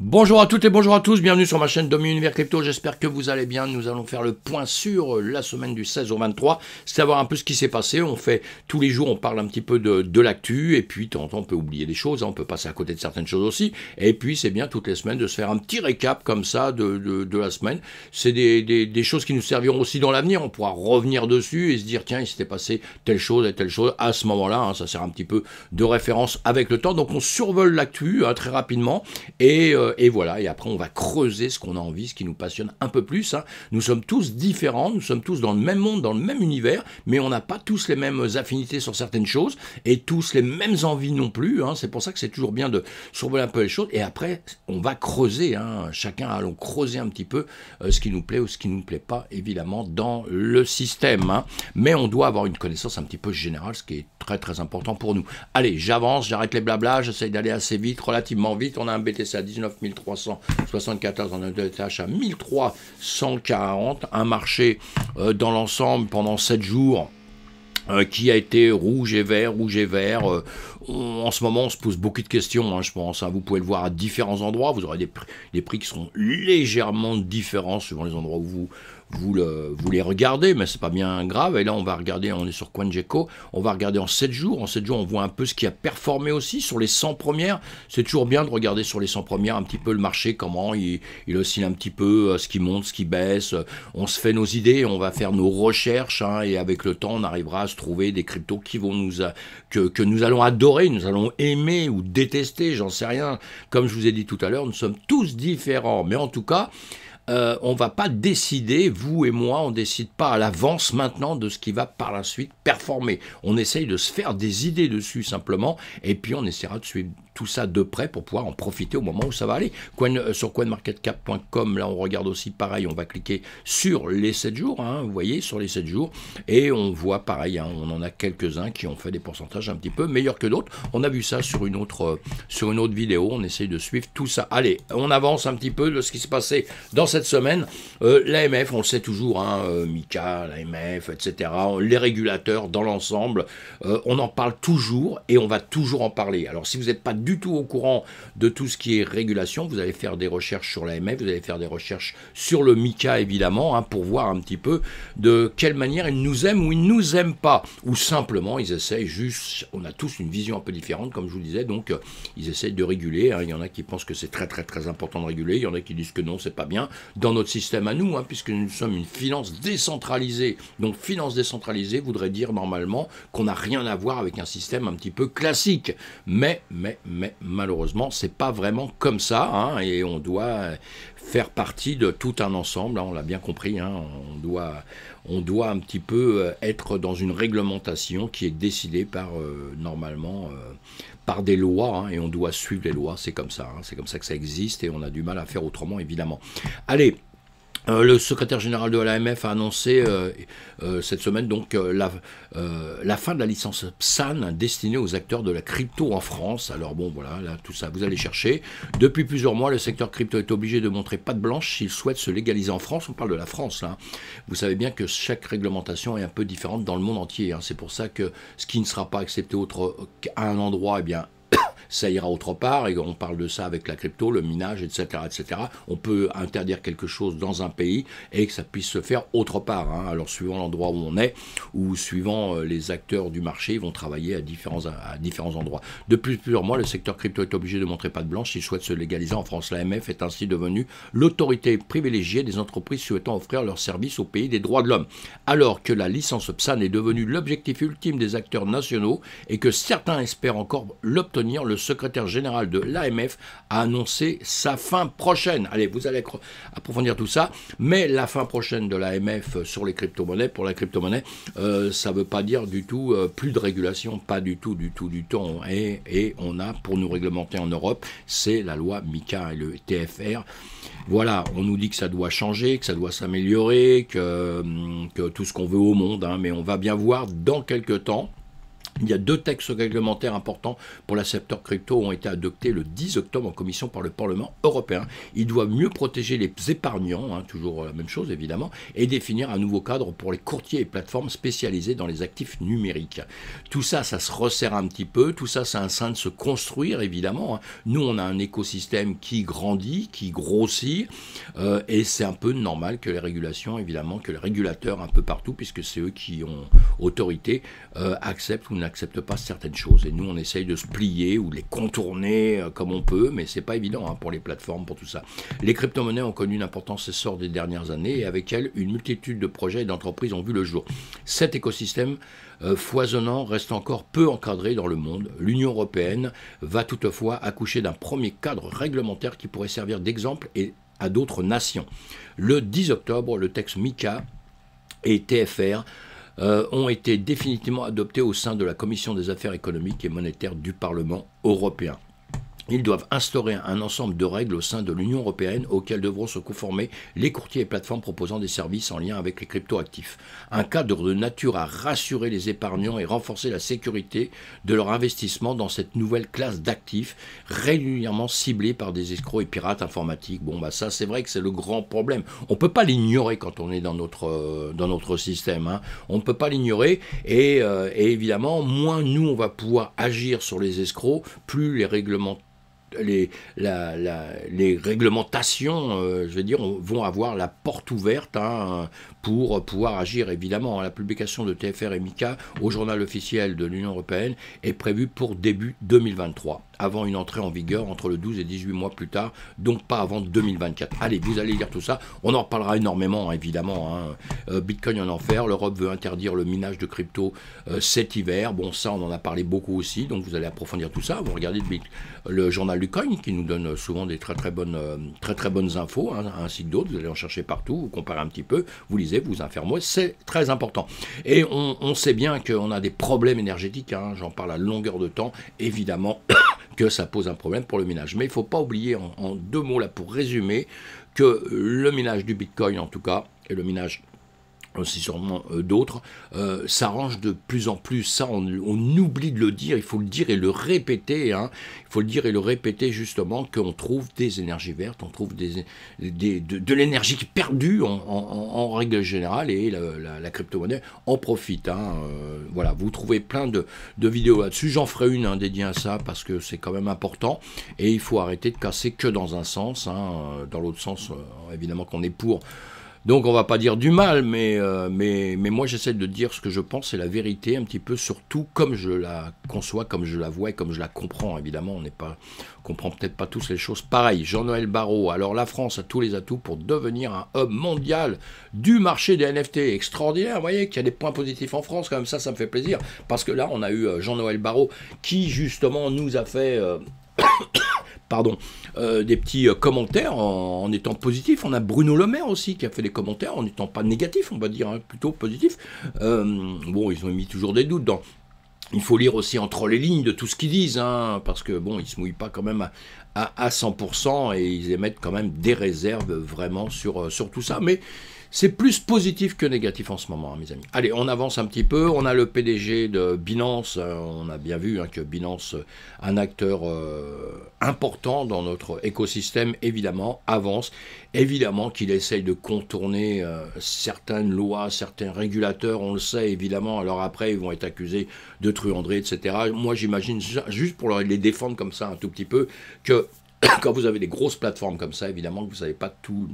Bonjour à toutes et bonjour à tous, bienvenue sur ma chaîne Domi Univers Crypto, j'espère que vous allez bien, nous allons faire le point sur la semaine du 16 au 23, c'est savoir un peu ce qui s'est passé, on fait tous les jours, on parle un petit peu de, l'actu, et puis tant on peut oublier des choses, hein, on peut passer à côté de certaines choses aussi, et puis c'est bien toutes les semaines de se faire un petit récap comme ça de, la semaine, c'est des, choses qui nous serviront aussi dans l'avenir, on pourra revenir dessus et se dire tiens il s'était passé telle chose et telle chose à ce moment-là, hein, ça sert un petit peu de référence avec le temps, donc on survole l'actu hein, très rapidement, et... Euh, euh, et voilà, et après on va creuser ce qu'on a envie, ce qui nous passionne un peu plus. Hein. Nous sommes tous différents, nous sommes tous dans le même monde, dans le même univers, mais on n'a pas tous les mêmes affinités sur certaines choses, et tous les mêmes envies non plus. Hein. C'est pour ça que c'est toujours bien de survoler un peu les choses, et après on va creuser, hein. chacun allons creuser un petit peu euh, ce qui nous plaît ou ce qui ne nous plaît pas, évidemment, dans le système. Mais on doit avoir une connaissance un petit peu générale, ce qui est très très important pour nous. Allez, j'avance, j'arrête les blablas, j'essaye d'aller assez vite, relativement vite, on a un BTC à 19 1374 en ETH à 1340, un marché euh, dans l'ensemble pendant 7 jours. Euh, qui a été rouge et vert, rouge et vert. Euh, en ce moment, on se pose beaucoup de questions, hein, je pense. Hein. Vous pouvez le voir à différents endroits. Vous aurez des, prix, des prix qui seront légèrement différents suivant les endroits où vous, vous, le, vous les regardez, mais c'est pas bien grave. Et là, on va regarder, on est sur CoinGecko, on va regarder en 7 jours. En 7 jours, on voit un peu ce qui a performé aussi sur les 100 premières. C'est toujours bien de regarder sur les 100 premières un petit peu le marché, comment il, oscille un petit peu, euh, ce qui monte, ce qui baisse. Euh, on se fait nos idées, on va faire nos recherches, hein, et avec le temps, on arrivera à se trouver des cryptos qui vont nous euh, que, que nous allons adorer, nous allons aimer ou détester, j'en sais rien. Comme je vous ai dit tout à l'heure, nous sommes tous différents, mais en tout cas, on euh, on va pas décider, vous et moi, on décide pas à l'avance maintenant de ce qui va par la suite performer. On essaye de se faire des idées dessus simplement, et puis on essaiera de suivre tout ça de près pour pouvoir en profiter au moment où ça va aller. Coin, euh, sur coinmarketcap.com, là on regarde aussi pareil, on va cliquer sur les 7 jours, hein, vous voyez, sur les 7 jours, et on voit pareil, hein, on en a quelques-uns qui ont fait des pourcentages un petit peu meilleurs que d'autres. On a vu ça sur une autre, euh, sur une autre vidéo, on essaye de suivre tout ça. Allez, on avance un petit peu de ce qui se passait dans cette semaine. Euh, L'AMF, on le sait toujours, hein, Mika, l'AMF, etc., les régulateurs dans l'ensemble, on en parle toujours et on va toujours en parler. Alors si vous n'êtes pas du tout au courant de tout ce qui est régulation, vous allez faire des recherches sur l'AMF, vous allez faire des recherches sur le MICA évidemment, hein, pour voir un petit peu de quelle manière ils nous aiment ou ils ne nous aiment pas. Ou simplement, ils essaient juste, on a tous une vision un peu différente, comme je vous disais, donc euh, ils essaient de réguler. Hein. Il y en a qui pensent que c'est très très très important de réguler, il y en a qui disent que non, c'est pas bien. Dans notre système à nous, hein, puisque nous sommes une finance décentralisée, donc finance décentralisée voudrait dire normalement qu'on n'a rien à voir avec un système un petit peu classique. Mais, mais, mais malheureusement, c'est pas vraiment comme ça, hein, et on doit faire partie de tout un ensemble, hein, on l'a bien compris, hein, on, doit, on doit un petit peu euh, être dans une réglementation qui est décidée par, euh, normalement, euh, par des lois, et on doit suivre les lois, c'est comme ça, c'est comme ça que ça existe, et on a du mal à faire autrement, évidemment. Allez euh, le secrétaire général de l'AMF a annoncé euh, euh, cette semaine donc la, fin de la licence PSAN destinée aux acteurs de la crypto en France. Alors bon voilà, là tout ça vous allez chercher. Depuis plusieurs mois, le secteur crypto est obligé de montrer patte blanche s'il souhaite se légaliser en France. On parle de la France là. Hein. Vous savez bien que chaque réglementation est un peu différente dans le monde entier. Hein. C'est pour ça que ce qui ne sera pas accepté autre qu'à un endroit, eh bien ça ira autre part, et on parle de ça avec la crypto, le minage, etc. etc. On peut interdire quelque chose dans un pays et que ça puisse se faire autre part. Hein. Alors suivant l'endroit où on est, ou suivant euh, les acteurs du marché, ils vont travailler à différents, à différents endroits. Depuis plusieurs mois, le secteur crypto est obligé de montrer pas de blanche s'il souhaite se légaliser en France. L'AMF est ainsi devenue l'autorité privilégiée des entreprises souhaitant offrir leurs services au pays des droits de l'homme. Alors que la licence PSAN est devenue l'objectif ultime des acteurs nationaux et que certains espèrent encore l'obtenir le secrétaire général de l'AMF a annoncé sa fin prochaine. Allez, vous allez approfondir tout ça, mais la fin prochaine de l'AMF euh, sur les crypto-monnaies, pour la crypto-monnaie, euh, ça ne veut pas dire du tout euh, plus de régulation, pas du tout, du tout, du tout. Et, et on a, pour nous réglementer en Europe, c'est la loi MICA et le TFR. Voilà, on nous dit que ça doit changer, que ça doit s'améliorer, que, hum, tout ce qu'on veut au monde, hein, mais on va bien voir dans quelques temps il y a deux textes réglementaires importants pour la secteur crypto ont été adoptés le 10 octobre en commission par le Parlement européen. Il doit mieux protéger les épargnants, hein, toujours la même chose évidemment, et définir un nouveau cadre pour les courtiers et plateformes spécialisées dans les actifs numériques. Tout ça, ça se resserre un petit peu, tout ça, c'est un sein de se construire évidemment. Hein. Nous, on a un écosystème qui grandit, qui grossit, euh, et c'est un peu normal que les régulations, évidemment, que les régulateurs un peu partout, puisque c'est eux qui ont autorité, euh, acceptent ou n'acceptent n'acceptent pas certaines choses. Et nous, on essaye de se plier ou de les contourner euh, comme on peut, mais c'est pas évident hein, pour les plateformes, pour tout ça. Les crypto-monnaies ont connu une importance essor des dernières années et avec elles, une multitude de projets et d'entreprises ont vu le jour. Cet écosystème euh, foisonnant reste encore peu encadré dans le monde. L'Union européenne va toutefois accoucher d'un premier cadre réglementaire qui pourrait servir d'exemple et à d'autres nations. Le 10 octobre, le texte MICA et TFR euh, ont été définitivement adoptés au sein de la Commission des affaires économiques et monétaires du Parlement européen. Ils doivent instaurer un ensemble de règles au sein de l'Union européenne auxquelles devront se conformer les courtiers et plateformes proposant des services en lien avec les crypto-actifs. Un cadre de nature à rassurer les épargnants et renforcer la sécurité de leur investissement dans cette nouvelle classe d'actifs régulièrement ciblés par des escrocs et pirates informatiques. Bon, bah ça, c'est vrai que c'est le grand problème. On ne peut pas l'ignorer quand on est dans notre, euh, dans notre système. Hein. On ne peut pas l'ignorer. Euh, et, évidemment, moins nous, on va pouvoir agir sur les escrocs, plus les règlements les, réglementations, euh, je veux dire, vont avoir la porte ouverte hein, pour pouvoir agir. Évidemment, la publication de TFR et MICA au journal officiel de l'Union européenne est prévue pour début 2023 avant une entrée en vigueur entre le 12 et 18 mois plus tard, donc pas avant 2024. Allez, vous allez lire tout ça. On en reparlera énormément, hein, évidemment. Hein. Euh, Bitcoin en enfer, l'Europe veut interdire le minage de crypto euh, cet hiver. Bon, ça, on en a parlé beaucoup aussi, donc vous allez approfondir tout ça. Vous regardez le, journal du coin qui nous donne souvent des très très bonnes, euh, très, très bonnes infos, ainsi hein, que d'autres. Vous allez en chercher partout, vous comparez un petit peu, vous lisez, vous informez. C'est très important. Et on, sait bien qu'on a des problèmes énergétiques, j'en parle à longueur de temps, évidemment que ça pose un problème pour le minage. Mais il ne faut pas oublier en, deux mots là pour résumer que le minage du Bitcoin en tout cas et le minage aussi euh, sûrement euh, d'autres, euh, s'arrange de plus en plus. Ça, on, oublie de le dire, il faut le dire et le répéter. Hein. Il faut le dire et le répéter justement qu'on trouve des énergies vertes, on trouve des, de, l'énergie qui perdue en, règle générale et la, crypto-monnaie en profite. Hein. Euh, voilà, vous trouvez plein de, vidéos là-dessus. J'en ferai une hein, dédiée à ça parce que c'est quand même important et il faut arrêter de casser que dans un sens. Dans l'autre sens, évidemment qu'on est pour donc on va pas dire du mal, mais, euh, mais, mais moi j'essaie de dire ce que je pense et la vérité un petit peu surtout comme je la conçois, comme je la vois et comme je la comprends. Évidemment, on n'est pas comprend peut-être pas tous les choses pareil. Jean-Noël Barrault, alors la France a tous les atouts pour devenir un hub mondial du marché des NFT. Extraordinaire, vous voyez qu'il y a des points positifs en France, quand même ça, ça me fait plaisir. Parce que là, on a eu euh, Jean-Noël Barrault qui justement nous a fait... Euh, pardon, euh, des petits euh, commentaires en, étant positif. On a Bruno Le Maire aussi qui a fait des commentaires en n'étant pas négatif, on va dire, hein, plutôt positif. Euh, bon, ils ont mis toujours des doutes dans, il faut lire aussi entre les lignes de tout ce qu'ils disent, hein, parce que bon, ils se mouillent pas quand même à, 100% et ils émettent quand même des réserves vraiment sur, sur tout ça. Mais c'est plus positif que négatif en ce moment, hein, mes amis. Allez, on avance un petit peu. On a le PDG de Binance. Euh, on a bien vu hein, que Binance, euh, un acteur euh, important dans notre écosystème, évidemment, avance. Évidemment qu'il essaye de contourner certaines lois, certains régulateurs, on le sait évidemment. Alors après, ils vont être accusés de truanderie, etc. Moi, j'imagine, juste pour les défendre comme ça un tout petit peu, que quand vous avez des grosses plateformes comme ça, évidemment que vous n'avez pas tous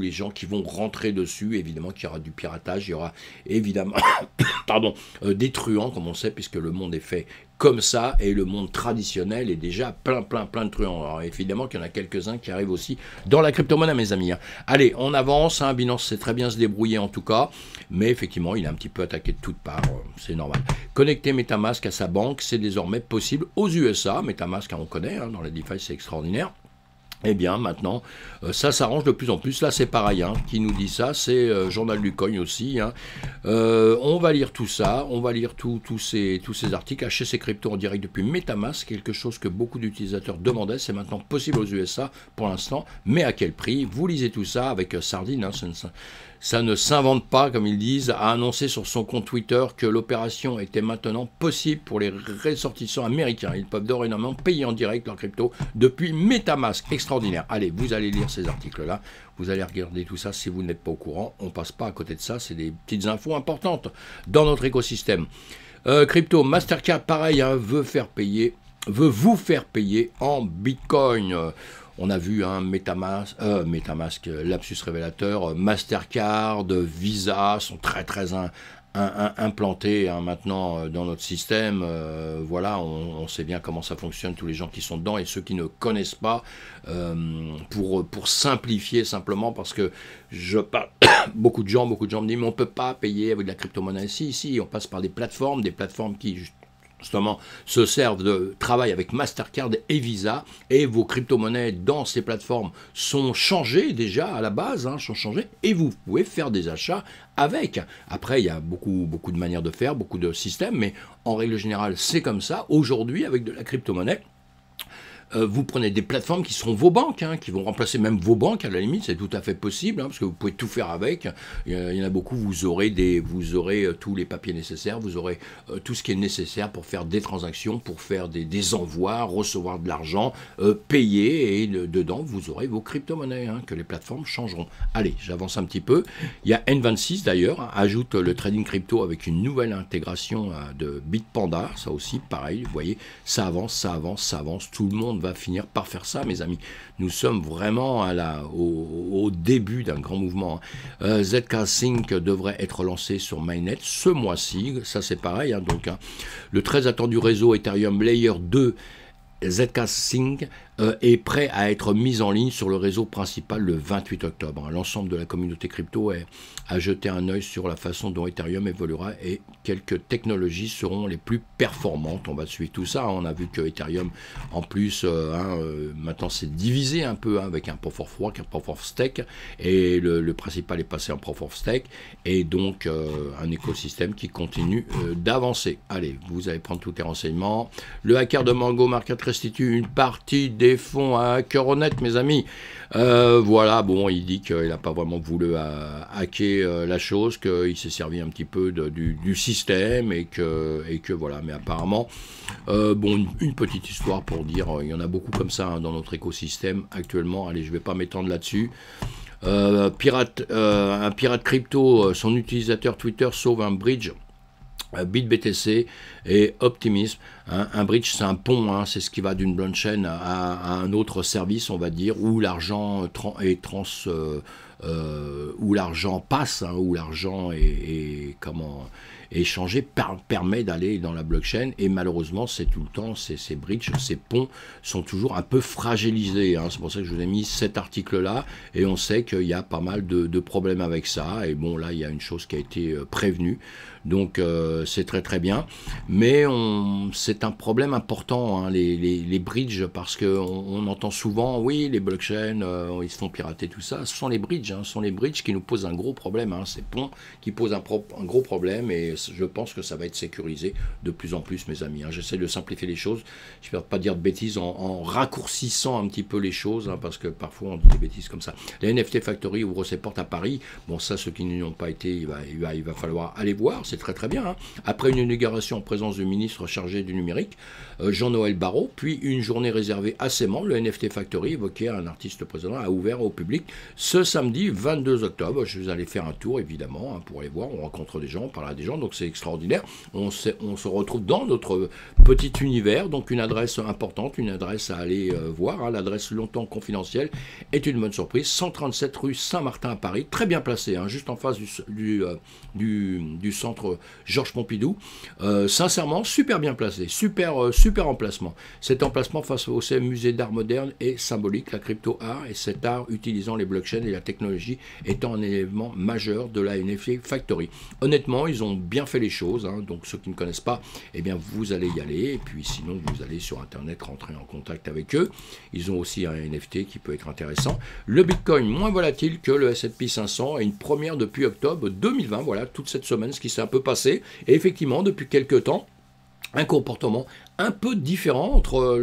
les gens qui vont rentrer dessus, évidemment qu'il y aura du piratage, il y aura évidemment pardon, euh, des truands, comme on sait, puisque le monde est fait comme ça, et le monde traditionnel est déjà plein, plein, plein de truands. Alors évidemment qu'il y en a quelques-uns qui arrivent aussi dans la crypto-monnaie, mes amis. Hein. Allez, on avance, hein. Binance sait très bien se débrouiller en tout cas, mais effectivement, il est un petit peu attaqué de toutes parts, euh, c'est normal. Connecter Metamask à sa banque, c'est désormais possible aux USA. Metamask, hein, on connaît, dans la DeFi, c'est extraordinaire. Eh bien, maintenant, euh, ça s'arrange de plus en plus. Là, c'est pareil, hein, qui nous dit ça, c'est euh, Journal du Cogne aussi. Hein. Euh, on va lire tout ça, on va lire tous ces, articles. Acheter ces cryptos en direct depuis Metamask, quelque chose que beaucoup d'utilisateurs demandaient. C'est maintenant possible aux USA pour l'instant, mais à quel prix Vous lisez tout ça avec Sardine, hein, ça ne s'invente pas, comme ils disent, a annoncé sur son compte Twitter que l'opération était maintenant possible pour les ressortissants américains. Ils peuvent dorénavant payer en direct leur crypto depuis Metamask. Extraordinaire. Allez, vous allez lire ces articles-là. Vous allez regarder tout ça si vous n'êtes pas au courant. On ne passe pas à côté de ça. C'est des petites infos importantes dans notre écosystème. Euh, crypto, Mastercard, pareil, hein, veut faire payer, veut vous faire payer en Bitcoin. On a vu un hein, Metamask, euh, euh, Lapsus Révélateur, Mastercard, Visa sont très très implantés hein, maintenant euh, dans notre système. voilà, on, sait bien comment ça fonctionne, tous les gens qui sont dedans et ceux qui ne connaissent pas, pour, pour simplifier simplement, parce que je parle, beaucoup de gens, beaucoup de gens me disent, mais on ne peut pas payer avec de la crypto-monnaie. Si, si, on passe par des plateformes, des plateformes qui justement se servent de travail avec Mastercard et Visa et vos crypto-monnaies dans ces plateformes sont changées déjà à la base, hein, sont changées et vous pouvez faire des achats avec. Après, il y a beaucoup, beaucoup de manières de faire, beaucoup de systèmes, mais en règle générale, c'est comme ça. Aujourd'hui, avec de la crypto-monnaie, euh, vous prenez des plateformes qui seront vos banques, hein, qui vont remplacer même vos banques à la limite, c'est tout à fait possible, hein, parce que vous pouvez tout faire avec. Il y en a beaucoup, vous aurez, des, vous aurez euh, tous les papiers nécessaires, vous aurez euh, tout ce qui est nécessaire pour faire des transactions, pour faire des, envois, recevoir de l'argent, payer, et dedans, vous aurez vos crypto-monnaies hein, que les plateformes changeront. Allez, j'avance un petit peu. Il y a N26 d'ailleurs, ajoute le trading crypto avec une nouvelle intégration de Bitpanda, ça aussi, pareil, vous voyez, ça avance, ça avance, ça avance, tout le monde on va finir par faire ça, mes amis. Nous sommes vraiment à la, au, début d'un grand mouvement. Hein. Euh, ZK Sync devrait être lancé sur Mainnet ce mois-ci. Ça, c'est pareil. Hein, donc, hein. le très attendu réseau Ethereum Layer 2 ZK Sync euh, est prêt à être mis en ligne sur le réseau principal le 28 octobre. Hein, l'ensemble de la communauté crypto est, jeté un oeil sur la façon dont Ethereum évoluera et quelques technologies seront les plus performantes. On va suivre tout ça. On a vu que Ethereum, en plus, euh, hein, euh, maintenant s'est divisé un peu hein, avec un Proof of Work, un Proof of Stake, et le, principal est passé en Proof of Stake, et donc un écosystème qui continue d'avancer. Allez, vous allez prendre tous les renseignements. Le hacker de Mango Market restitue une partie des font à cœur honnête, mes amis. Euh, voilà, bon, il dit qu'il n'a pas vraiment voulu euh, hacker euh, la chose, qu'il s'est servi un petit peu du, système et que, et que voilà. Mais apparemment, bon, une, petite histoire pour dire, il y en a beaucoup comme ça hein, dans notre écosystème actuellement. Allez, je ne vais pas m'étendre là-dessus. pirate, un pirate crypto, son utilisateur Twitter sauve un bridge euh, BitBTC et Optimism. Hein. Un bridge, c'est un pont, hein. c'est ce qui va d'une blockchain à, un autre service, on va dire, où l'argent est trans, euh, euh, où l'argent passe, hein, où l'argent est, comment échangé, permet d'aller dans la blockchain. Et malheureusement, c'est tout le temps, ces, ces bridges, ces ponts sont toujours un peu fragilisés. Hein. C'est pour ça que je vous ai mis cet article-là. Et on sait qu'il y a pas mal de, problèmes avec ça. Et bon, là, il y a une chose qui a été euh, prévenue. Donc, euh, c'est très très bien. Mais c'est un problème important, hein, les, bridges, parce qu'on on entend souvent, oui, les blockchains, ils se font pirater, tout ça. Ce sont les bridges Hein. Ce sont les bridges qui nous posent un gros problème. Hein. Ces ponts qui posent un, gros problème et je pense que ça va être sécurisé de plus en plus, mes amis. Hein. J'essaie de simplifier les choses. je J'espère pas dire de bêtises en, raccourcissant un petit peu les choses parce que parfois on dit des bêtises comme ça. La NFT Factory ouvre ses portes à Paris. Bon, ça, ceux qui n'y ont pas été, il va, falloir aller voir. C'est très très bien. Après une inauguration en présence du ministre chargé du numérique, euh, Jean-Noël Barrot, puis une journée réservée à membres le NFT Factory, évoqué à un artiste président, a ouvert au public ce samedi 22 octobre. Je vais aller faire un tour, évidemment, hein, pour aller voir. On rencontre des gens, on parle à des gens, donc c'est extraordinaire. On, on, se retrouve dans notre petit univers, donc une adresse importante, une adresse à aller euh, voir. Hein. L'adresse longtemps confidentielle est une bonne surprise. 137 rue Saint-Martin à Paris, très bien placé, hein, juste en face du, euh, centre Georges Pompidou. Euh, sincèrement, super bien placé, super, super emplacement. Cet emplacement face au musée d'art moderne est symbolique, la crypto-art et cet art utilisant les blockchains et la technologie étant un élément majeur de la NFT Factory. Honnêtement, ils ont bien fait les choses, hein. donc ceux qui ne connaissent pas, eh bien vous allez y aller, et puis sinon vous allez sur Internet rentrer en contact avec eux. Ils ont aussi un NFT qui peut être intéressant. Le Bitcoin moins volatile que le S&P 500 et une première depuis octobre 2020, voilà, toute cette semaine, ce qui s'est un peu passé, et effectivement, depuis quelques temps, un comportement un peu différent entre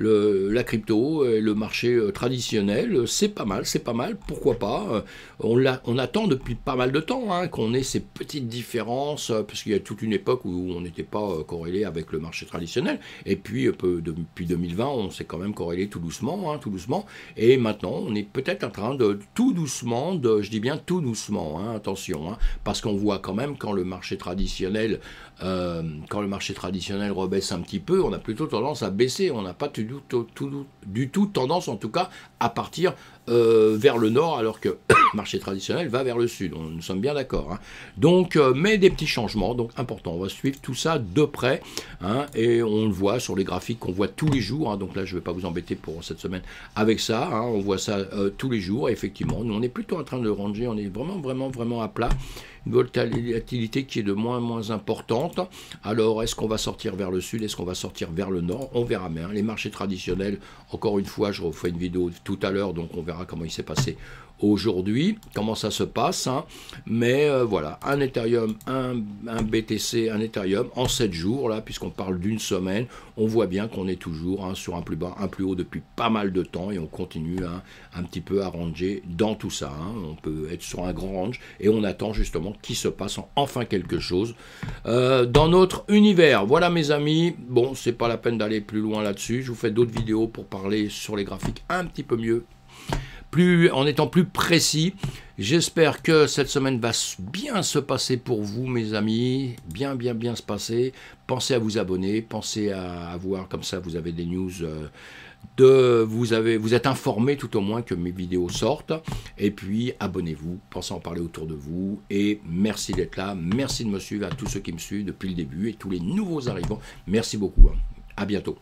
le, la crypto et le marché euh, traditionnel. C'est pas mal, c'est pas mal, pourquoi pas. Euh, on, on attend depuis pas mal de temps hein, qu'on ait ces petites différences, euh, parce qu'il y a toute une époque où on n'était pas corrélé avec le marché traditionnel. Et puis, depuis 2020, on s'est quand même corrélé tout doucement, hein, tout doucement. Et maintenant, on est peut-être en train de tout doucement, de, je dis bien tout doucement, hein, attention, hein, parce qu'on voit quand même quand le marché traditionnel euh, quand le marché traditionnel rebaisse un petit peu, on a plutôt tendance à baisser. On n'a pas du tout, tendance, en tout cas, à partir euh, vers le nord, alors que le marché traditionnel va vers le sud. On, nous sommes bien d'accord. Hein. Donc, euh, mais des petits changements, donc important. On va suivre tout ça de près, hein, et on le voit sur les graphiques qu'on voit tous les jours. Hein. donc là, je ne vais pas vous embêter pour cette semaine avec ça. on voit ça tous les jours. effectivement, nous, on est plutôt en train de ranger. On est vraiment, vraiment, vraiment à plat une volatilité qui est de moins en moins importante. Alors, est-ce qu'on va sortir vers le sud Est-ce qu'on va sortir vers le nord On verra bien. Les marchés traditionnels, encore une fois, je refais une vidéo tout à l'heure, donc on verra comment il s'est passé aujourd'hui, comment ça se passe. Hein. Mais euh, voilà, un Ethereum, un, BTC, un Ethereum en 7 jours, là, puisqu'on parle d'une semaine, on voit bien qu'on est toujours hein, sur un plus bas, un plus haut depuis pas mal de temps et on continue hein, un petit peu à ranger dans tout ça. On peut être sur un grand range et on attend justement qu'il se passe enfin quelque chose euh, dans notre univers. Voilà mes amis, bon, c'est pas la peine d'aller plus loin là-dessus. Je vous fais d'autres vidéos pour parler sur les graphiques un petit peu mieux plus, en étant plus précis. J'espère que cette semaine va bien se passer pour vous, mes amis. Bien, bien, bien se passer. Pensez à vous abonner, pensez à, avoir voir, comme ça vous avez des news. Euh, de, vous, avez, vous êtes informé tout au moins que mes vidéos sortent. Et puis abonnez-vous, pensez à en parler autour de vous. Et merci d'être là. Merci de me suivre à tous ceux qui me suivent depuis le début et tous les nouveaux arrivants. Merci beaucoup. Hein. À bientôt.